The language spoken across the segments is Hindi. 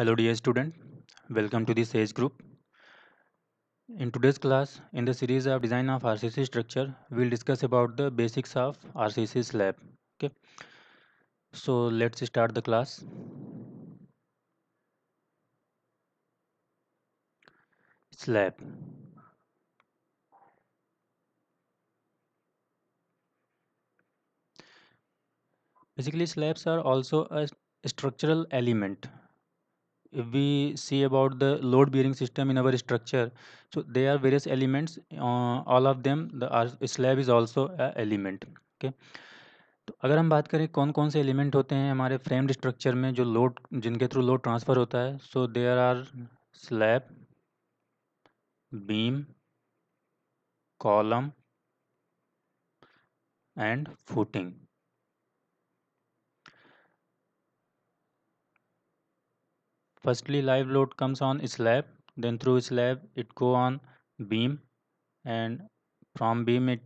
Hello dear student, welcome to this age group. In today's class, in the series of design of RCC structure, we'll discuss about the basics of RCC slab. Okay, so let's start the class. Slab. Basically, slabs are also a structural element if we see about the load bearing system in our structure so there are various elements uh, all of them the slab is also a element okay तो अगर हम बात करें कौन कौन से एलिमेंट होते हैं हमारे फ्रेम्ड स्ट्रक्चर में जो लोड जिनके थ्रू लोड ट्रांसफ़र होता है so there are slab beam column and footing firstly live load comes on slab then through slab it go on beam and from beam it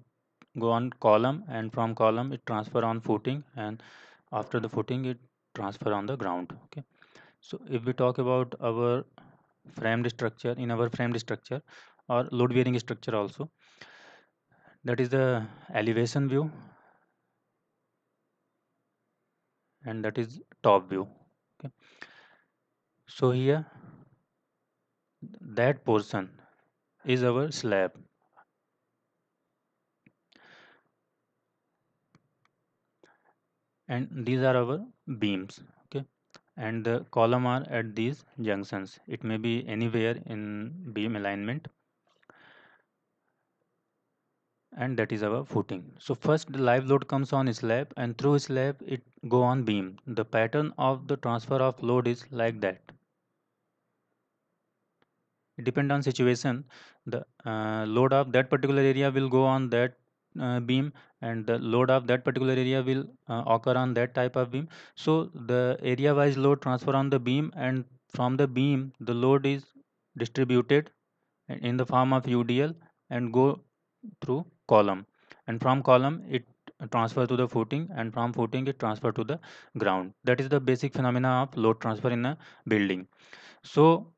go on column and from column it transfer on footing and after the footing it transfer on the ground okay so if we talk about our framed structure in our framed structure or load bearing structure also that is the elevation view and that is top view so here that portion is our slab and these are our beams okay and the column are at these junctions it may be anywhere in beam alignment and that is our footing so first the live load comes on slab and through slab it go on beam. The pattern of the transfer of load is like that. Depend on situation, the uh, load of that particular area will go on that uh, beam and the load of that particular area will uh, occur on that type of beam. So the area wise load transfer on the beam and from the beam the load is distributed in the form of UDL and go through column and from column it transfer to the footing and from footing it transfer to the ground that is the basic phenomena of load transfer in a building so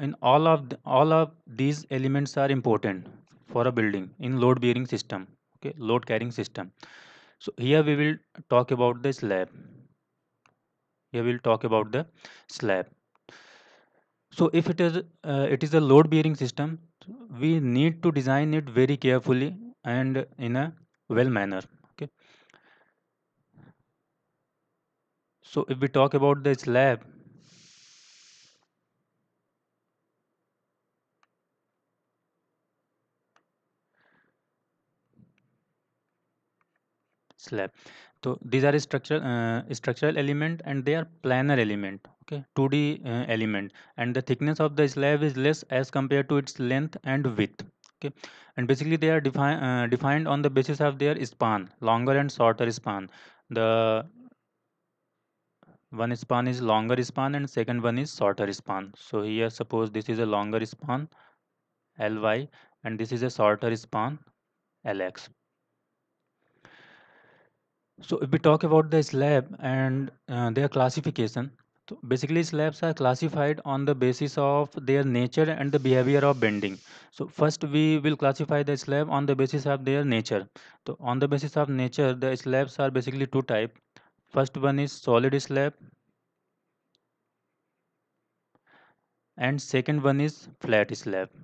in all of the, all of these elements are important for a building in load bearing system okay load carrying system so here we will talk about the slab here we will talk about the slab so if it is uh, it is a load bearing system we need to design it very carefully and in a well manner So if we talk about this slab, slab. So these are structural uh, structural element and they are planar element, okay, 2D uh, element. And the thickness of the slab is less as compared to its length and width. Okay, and basically they are defi uh, defined on the basis of their span, longer and shorter span. The one span is longer span and second one is shorter span so here suppose this is a longer span ly and this is a shorter span lx so if we talk about the slab and uh, their classification so basically slabs are classified on the basis of their nature and the behavior of bending so first we will classify the slab on the basis of their nature so on the basis of nature the slabs are basically two type first one is solid slab and second one is flat slab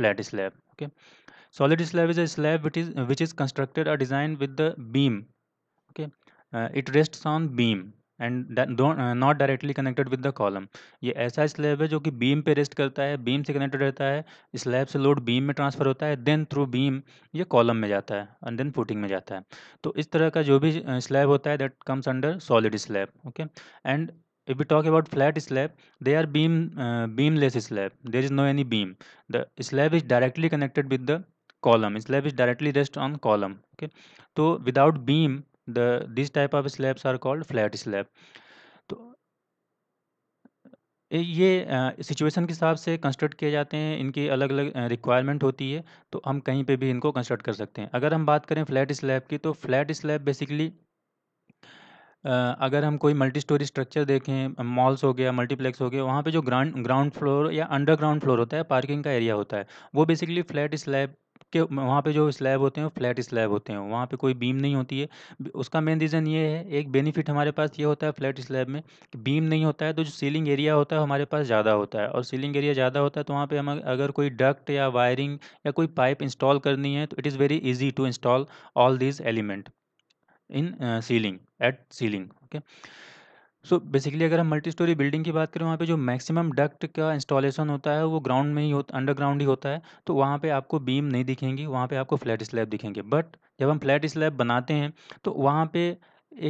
flat slab okay solid slab is a slab which is which is constructed or designed with the beam okay uh, it rests on beam and not directly connected with the column ये ऐसा स्लैब है जो कि बीम पे रेस्ट करता है बीम से कनेक्टेड रहता है स्लैब से लोड बीम में ट्रांसफर होता है देन थ्रू बीम ये कॉलम में जाता है एंड देन फुटिंग में जाता है तो इस तरह का जो भी स्लैब होता है that comes under solid slab okay and if you talk about flat slab they are beam beam less slab there is no any beam the slab is directly connected with the column slab is directly rest on column okay तो without beam the this type of slabs are called flat slab तो ये सिचुएशन के हिसाब से कंस्ट्रक्ट किए जाते हैं इनकी अलग अलग रिक्वायरमेंट होती है तो हम कहीं पे भी इनको कंस्ट्रक्ट कर सकते हैं अगर हम बात करें फ्लैट स्लैब की तो फ्लैट स्लैब बेसिकली अगर हम कोई मल्टी स्टोरी स्ट्रक्चर देखें मॉल्स हो गया मल्टीप्लेक्स हो गया वहाँ पे जो ग्राउंड ग्राउंड फ्लोर या अंडरग्राउंड फ्लोर होता है पार्किंग का एरिया होता है वो बेसिकली फ्लैट स्लैब कि वहाँ पे जो स्लैब होते हैं वो फ्लैट स्लैब होते हैं वहाँ पे कोई बीम नहीं होती है उसका मेन रीज़न ये है एक बेनिफिट हमारे पास ये होता है फ्लैट स्लैब में कि बीम नहीं होता है तो जो सीलिंग एरिया होता है हमारे पास ज़्यादा होता है और सीलिंग एरिया ज़्यादा होता है तो वहाँ पर हम अगर कोई डक्ट या वायरिंग या कोई पाइप इंस्टॉल करनी है तो it is very easy to install all this element in ceiling at ceiling okay so basically अगर हम मल्टी स्टोरी बिल्डिंग की बात करें वहाँ पे जो मैक्सिमम डक्ट का इंस्टॉलेशन होता है वो ग्राउंड में ही होता अंडरग्राउंड ही होता है तो वहाँ पे आपको बीम नहीं दिखेंगी वहाँ पे आपको फ्लैट स्लैब दिखेंगे बट जब हम फ्लैट स्लैब बनाते हैं तो वहाँ पे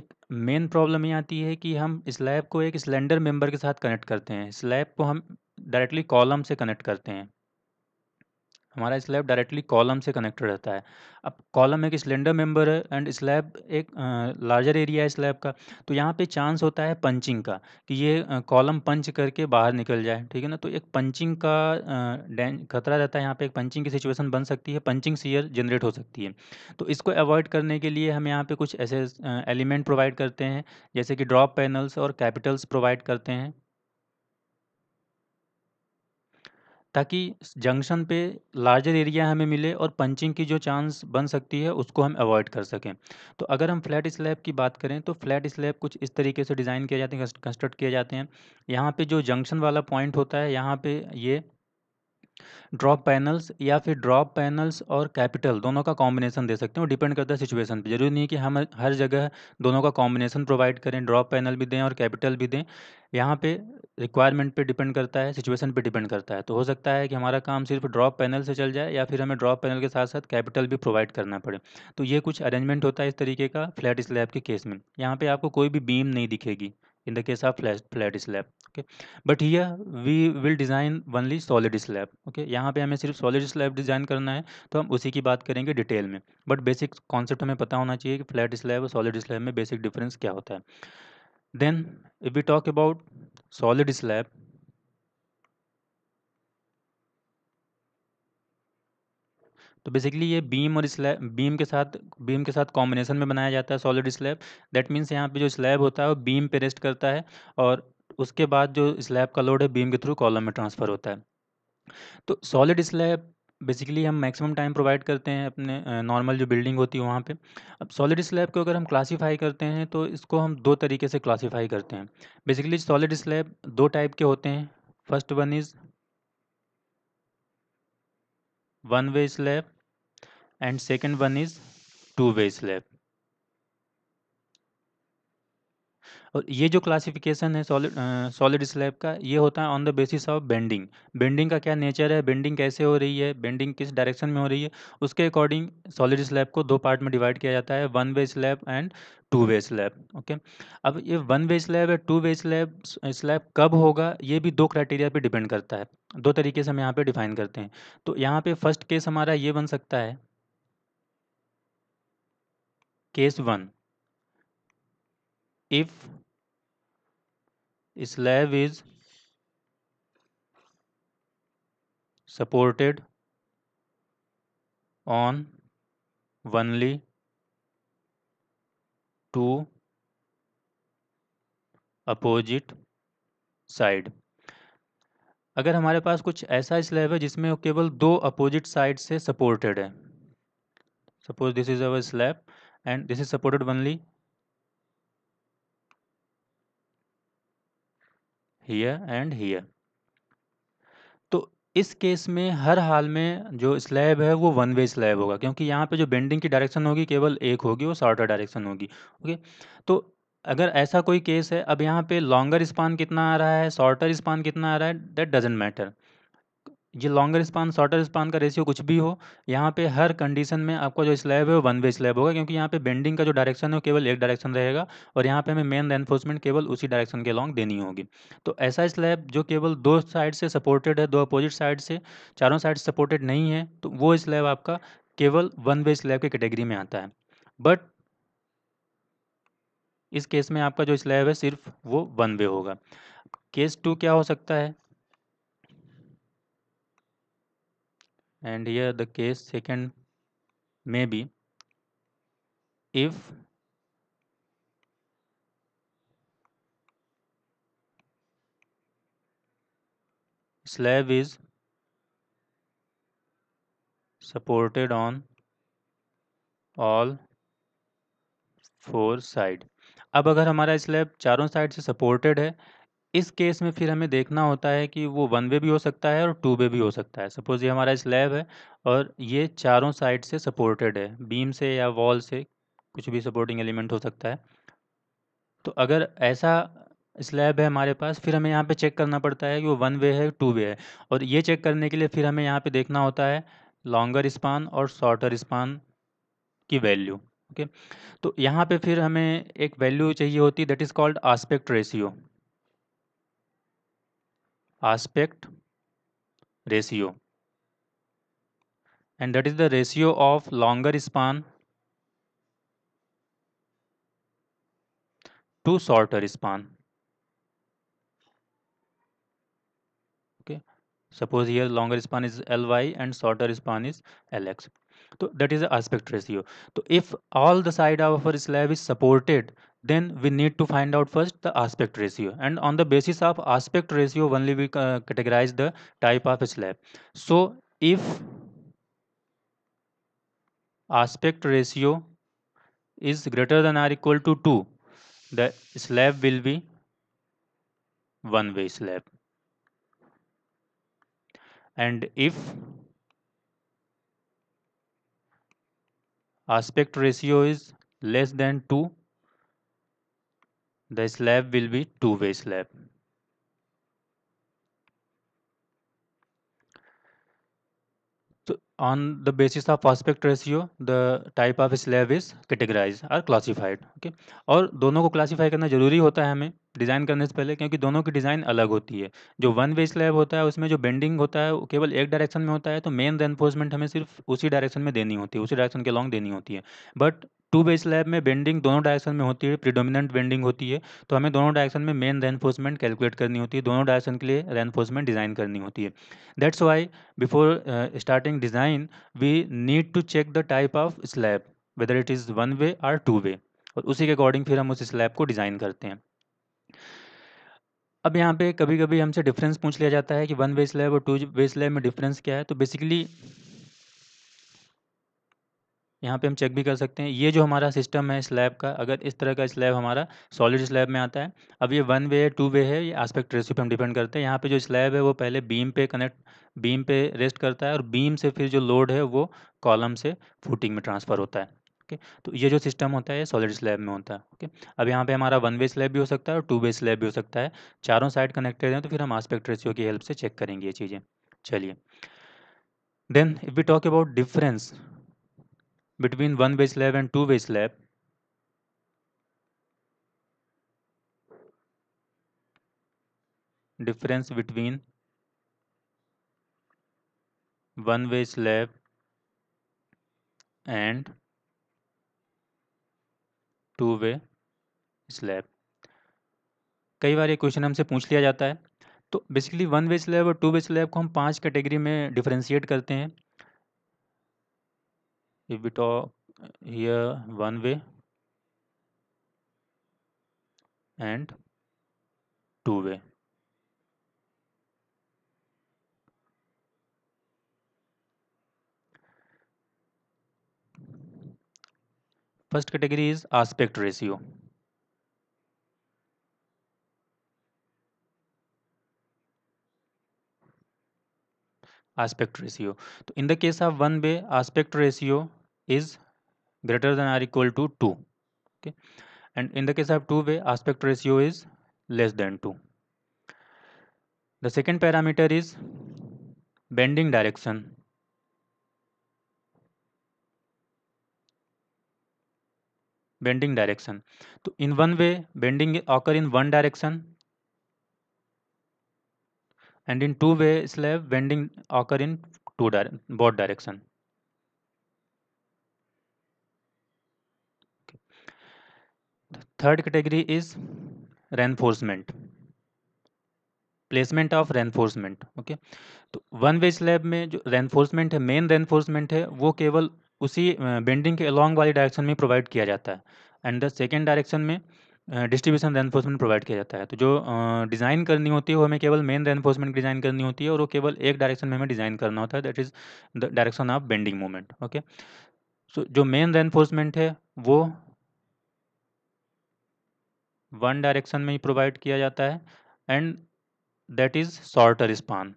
एक मेन प्रॉब्लम ये आती है कि हम स्लैब को एक स्लेंडर मेंबर के साथ कनेक्ट करते हैं स्लैब को हम डायरेक्टली कॉलम से कनेक्ट करते हैं हमारा स्लैब डायरेक्टली कॉलम से कनेक्टेड रहता है अब कॉलम एक सिलेंडर मेंबर है एंड स्लैब एक लार्जर एरिया है स्लैब का तो यहाँ पे चांस होता है पंचिंग का कि ये कॉलम पंच करके बाहर निकल जाए ठीक है ना तो एक पंचिंग का खतरा रहता है यहाँ पे एक पंचिंग की सिचुएशन बन सकती है पंचिंग सीयर जनरेट हो सकती है तो इसको अवॉइड करने के लिए हम यहाँ पर कुछ ऐसे एलिमेंट प्रोवाइड करते हैं जैसे कि ड्रॉप पैनल्स और कैपिटल्स प्रोवाइड करते हैं ताकि जंक्शन पे लार्जर एरिया हमें मिले और पंचिंग की जो चांस बन सकती है उसको हम अवॉइड कर सकें तो अगर हम फ्लैट स्लैब की बात करें तो फ्लैट स्लैब कुछ इस तरीके से डिज़ाइन किया जाते हैं कंस्ट्रक्ट किए जाते हैं यहाँ पे जो जंक्शन वाला पॉइंट होता है यहाँ पे ये ड्रॉप पैनल्स या फिर ड्रॉप पैनल्स और कैपिटल दोनों का कॉम्बिनेशन दे सकते हैं वो डिपेंड करता है सिचुएशन पे जरूरी नहीं है कि हम हर जगह दोनों का कॉम्बिनेशन प्रोवाइड करें ड्रॉप पैनल भी दें और कैपिटल भी दें यहाँ पे रिक्वायरमेंट पे डिपेंड करता है सिचुएशन पे डिपेंड करता है तो हो सकता है कि हमारा काम सिर्फ ड्रॉप पैनल से चल जाए या फिर हमें ड्रॉप पैनल के साथ साथ कैपिटल भी प्रोवाइड करना पड़े तो ये कुछ अरेंजमेंट होता है इस तरीके का फ्लैट स्लैब के केस में यहाँ पर आपको कोई भी बीम नहीं दिखेगी in the case of flat, flat slab okay but here we will design only solid slab okay yahan pe hame sirf solid slab design karna hai to hum usi ki baat karenge detail mein but basic concept hame pata hona chahiye ki flat slab aur solid slab mein basic difference kya hota hai then if we talk about solid slab तो बेसिकली ये बीम और स्लैब बीम के साथ बीम के साथ कॉम्बिनेशन में बनाया जाता है सॉलिड स्लैब दैट मीन्स यहाँ पे जो स्लैब होता है वो बीम पे रेस्ट करता है और उसके बाद जो स्लैब का लोड है बीम के थ्रू कॉलम में ट्रांसफ़र होता है तो सॉलिड स्लैब बेसिकली हम मैक्सिमम टाइम प्रोवाइड करते हैं अपने नॉर्मल जो बिल्डिंग होती है वहाँ पे अब सॉलिड स्लैब को अगर हम क्लासीफाई करते हैं तो इसको हम दो तरीके से क्लासीफाई करते हैं बेसिकली सॉलिड स्लैब दो टाइप के होते हैं first one is one way slab and second one is two way slab और ये जो क्लासिफिकेशन है सॉलिड सॉलिड स्लैब का ये होता है on the basis of bending bending का क्या नेचर है बेंडिंग कैसे हो रही है बेंडिंग किस डायरेक्शन में हो रही है उसके अकॉर्डिंग सॉलिड स्लैब को दो पार्ट में डिवाइड किया जाता है one way slab and two way slab okay अब ये वन वे स्लैब है टू वे स्लैब स्लैब कब होगा ये भी दो क्राइटेरिया पर डिपेंड करता है दो तरीके से हम यहाँ पर डिफाइन करते हैं तो यहाँ पे फर्स्ट केस हमारा ये बन सकता है case one if slab is supported on only two opposite side अगर हमारे पास कुछ ऐसा स्लैब है जिसमें केवल दो अपोजिट साइड से सपोर्टेड है suppose this is our slab and this is supported only here and here तो इस केस में हर हाल में जो स्लैब है वो वन वे स्लैब होगा क्योंकि यहाँ पे जो बेंडिंग की डायरेक्शन होगी केवल एक होगी वो शॉर्टर डायरेक्शन होगी ओके तो अगर ऐसा कोई केस है अब यहाँ पे लॉन्गर स्पान कितना आ रहा है शॉर्टर स्पान कितना आ रहा है दैट डजेंट मैटर ये लॉन्गर स्पान शॉर्टर स्पान का रेशियो कुछ भी हो यहाँ पे हर कंडीशन में आपका जो स्लैब है वो वन वे स्लैब होगा क्योंकि यहाँ पे बेंडिंग का जो डायरेक्शन है वो केवल एक डायरेक्शन रहेगा और यहाँ पे हमें मेन एनफोर्समेंट केवल उसी डायरेक्शन के लॉन्ग देनी होगी तो ऐसा स्लैब जो केवल दो साइड से सपोर्टेड है दो अपोजिट साइड से चारों साइड सपोर्टेड नहीं है तो वो स्लैब आपका केवल वन वे स्लैब के कैटेगरी में आता है बट इस केस में आपका जो स्लैब है सिर्फ वो वन वे होगा केस टू क्या हो सकता है and here the case second may be if slab is supported on all four side अब अगर हमारा स्लैब चारों साइड से सपोर्टेड है इस केस में फिर हमें देखना होता है कि वो वन वे भी हो सकता है और टू वे भी हो सकता है सपोज़ ये हमारा स्लैब है और ये चारों साइड से सपोर्टेड है बीम से या वॉल से कुछ भी सपोर्टिंग एलिमेंट हो सकता है तो अगर ऐसा स्लैब है हमारे पास फिर हमें यहाँ पे चेक करना पड़ता है कि वो वन वे है टू वे है और ये चेक करने के लिए फिर हमें यहाँ पे देखना होता है लॉन्गर स्पान और शॉर्टर स्पान की वैल्यू ओके तो यहाँ पे फिर हमें एक वैल्यू चाहिए होती है that is called aspect ratio aspect ratio and that is the ratio of longer span to shorter span okay suppose here longer span is ly and shorter span is lx so that is the aspect ratio so if all the side of our slab is supported then we need to find out first the aspect ratio and on the basis of aspect ratio only we uh, categorize the type of slab so if aspect ratio is greater than or equal to 2 the slab will be one way slab and if aspect ratio is less than 2 the slab will be two-way slab. So on the basis of aspect ratio, the type of slab is categorized or classified. Okay, और दोनों को classify करना जरूरी होता है हमें डिज़ाइन करने से पहले क्योंकि दोनों की डिज़ाइन अलग होती है जो वन वे स्लैब होता है उसमें जो बेंडिंग होता है वो केवल एक डायरेक्शन में होता है तो मेन रेनफोर्समेंट हमें सिर्फ उसी डायरेक्शन में देनी होती है उसी डायरेक्शन के लॉन्ग देनी होती है बट टू वे स्लैब में बेंडिंग दोनों डायरेक्शन में होती है प्रीडोमिनेंट बेंडिंग होती है तो हमें दोनों डायरेक्शन में मेन रेनफोर्समेंट कैलकुलेट करनी होती है दोनों डायरेक्शन के लिए रेनफोर्समेंट डिज़ाइन करनी होती है that's why before starting design we need to check the type of slab whether it is one way or two way और उसी के अकॉर्डिंग फिर हम उस स्लैब को डिज़ाइन करते हैं अब यहाँ पे कभी कभी हमसे डिफरेंस पूछ लिया जाता है कि वन वे स्लैब और टू वे स्लैब में डिफरेंस क्या है तो बेसिकली यहाँ पे हम चेक भी कर सकते हैं ये जो हमारा सिस्टम है स्लैब का अगर इस तरह का स्लैब हमारा सॉलिड स्लैब में आता है अब ये वन वे है टू वे है ये आस्पेक्ट रेशियो पे हम डिपेंड करते हैं यहाँ पे जो स्लैब है वो पहले बीम पे कनेक्ट बीम पे रेस्ट करता है और बीम से फिर जो लोड है वो कॉलम से फुटिंग में ट्रांसफ़र होता है ओके तो ये जो सिस्टम होता है ये सॉलिड स्लैब में होता है ओके अब यहाँ पे हमारा वन वे स्लैब भी हो सकता है और टू वे स्लैब भी हो सकता है चारों साइड कनेक्टेड हैं तो फिर हम आस्पेक्ट रेसियो की हेल्प से चेक करेंगे ये चीज़ें चलिए then if we talk about difference between one way slab and two way slab difference between one way slab and two way slab कई बार ये क्वेश्चन हमसे पूछ लिया जाता है तो बेसिकली वन वे स्लैब और टू वे स्लैब को हम पांच कैटेगरी में डिफ्रेंशिएट करते हैं if we talk here one way and two way first category is aspect ratio aspect ratio तो in the case of one way aspect ratio is greater than or equal to 2 okay and in the case of two way aspect ratio is less than 2 the second parameter is bending direction bending direction तो in one way bending occur in one direction and in two-way slab bending occur in two dire both direction. Okay. The third category is reinforcement placement of reinforcement okay तो वन वे स्लैब में जो रेनफोर्समेंट है मेन रेनफोर्समेंट है वो केवल उसी बेंडिंग के अलॉन्ग वाली डायरेक्शन में प्रोवाइड किया जाता है एंड द सेकेंड डायरेक्शन में डिस्ट्रीब्यूशन रेनफोर्समेंट प्रोवाइड किया जाता है तो जो डिज़ाइन करनी होती है वो हमें केवल मेन रेनफोर्समेंट डिज़ाइन करनी होती है और वो केवल एक डायरेक्शन में हमें डिज़ाइन करना होता है that is the direction of bending movement okay so जो मेन रेनफोर्समेंट है वो वन डायरेक्शन में ही प्रोवाइड किया जाता है and that is shorter span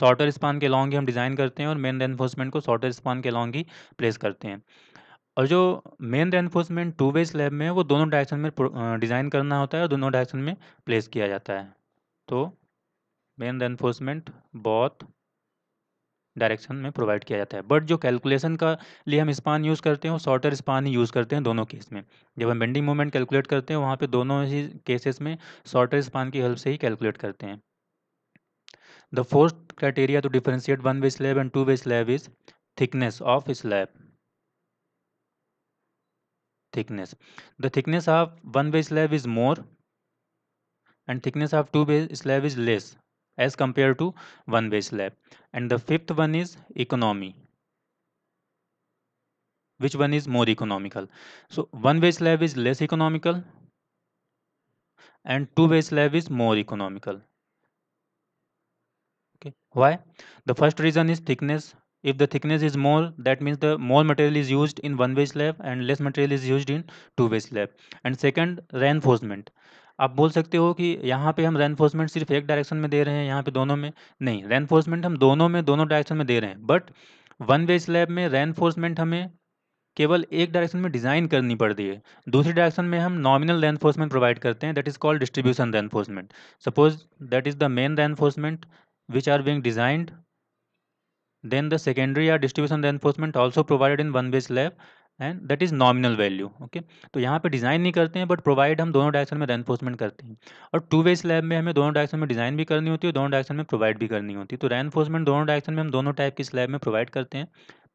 shorter span के लॉन्ग ही हम डिज़ाइन करते हैं और मेन रेनफोर्समेंट को शॉर्टर स्पान के लॉन्ग ही प्लेस करते हैं और जो main reinforcement two way slab में है वो दोनों डायरेक्शन में डिज़ाइन करना होता है और दोनों डायरेक्शन में प्लेस किया जाता है तो मेन रेनफोर्समेंट बहुत डायरेक्शन में प्रोवाइड किया जाता है बट जो कैलकुलेशन का लिए हम स्पान यूज़ करते हैं वो शॉर्टर स्पान ही यूज़ करते हैं दोनों केस में जब हम बेंडिंग मोमेंट कैलकुलेट करते हैं वहाँ पे दोनों ही केसेस में शॉर्टर स्पान की हेल्प से ही कैलकुलेट करते हैं the fourth criteria to differentiate one way slab and two way slab is thickness of slab thickness the thickness of one way slab is more and thickness of two way slab is less as compared to one way slab and the fifth one is economy which one is more economical so one way slab is less economical and two way slab is more economical okay why the first reason is thickness if the thickness is more that means the more material is used in one way slab and less material is used in two way slab and second reinforcement आप बोल सकते हो कि यहाँ पे हम रेनफोर्समेंट सिर्फ एक डायरेक्शन में दे रहे हैं यहाँ पे दोनों में नहीं रेनफोर्समेंट हम दोनों में दोनों डायरेक्शन में दे रहे हैं बट वन वे स्लैब में रेनफोर्समेंट हमें केवल एक डायरेक्शन में डिज़ाइन करनी पड़ती है दूसरी डायरेक्शन में हम नॉमिनल रेनफोर्समेंट प्रोवाइड करते हैं that is called distribution reinforcement suppose that is the main reinforcement which are being designed then the secondary या distribution reinforcement also provided in one base lab and that is nominal value okay तो यहाँ पर डिज़ाइन नहीं करते हैं बट प्रोवाइड हम दोनों डायरेक्शन में रेनफोर्समेंट करते हैं और टू वेज लैब में हमें दोनों डायरेक्शन में डिज़ाइन भी करनी होती है दोनों डायरेक्शन में प्रोवाइड भी करनी होती है तो रेनफोर्समेंट दोनों डायरेक्शन में हम दोनों टाइप की स्लैब में प्रोवाइड करते हैं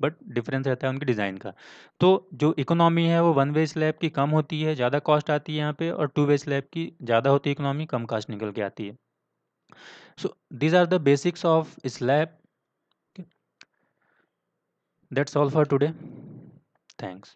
बट डिफरेंस रहता है उनके डिज़ाइन का तो जो इकोनॉमी है वो वन वे स्लैब की कम होती है ज़्यादा कॉस्ट आती है यहाँ पे और टू वे स्लैब की ज़्यादा होती है इकोनॉमी कम कास्ट निकल के आती है so these are the basics of slab that's all for today thanks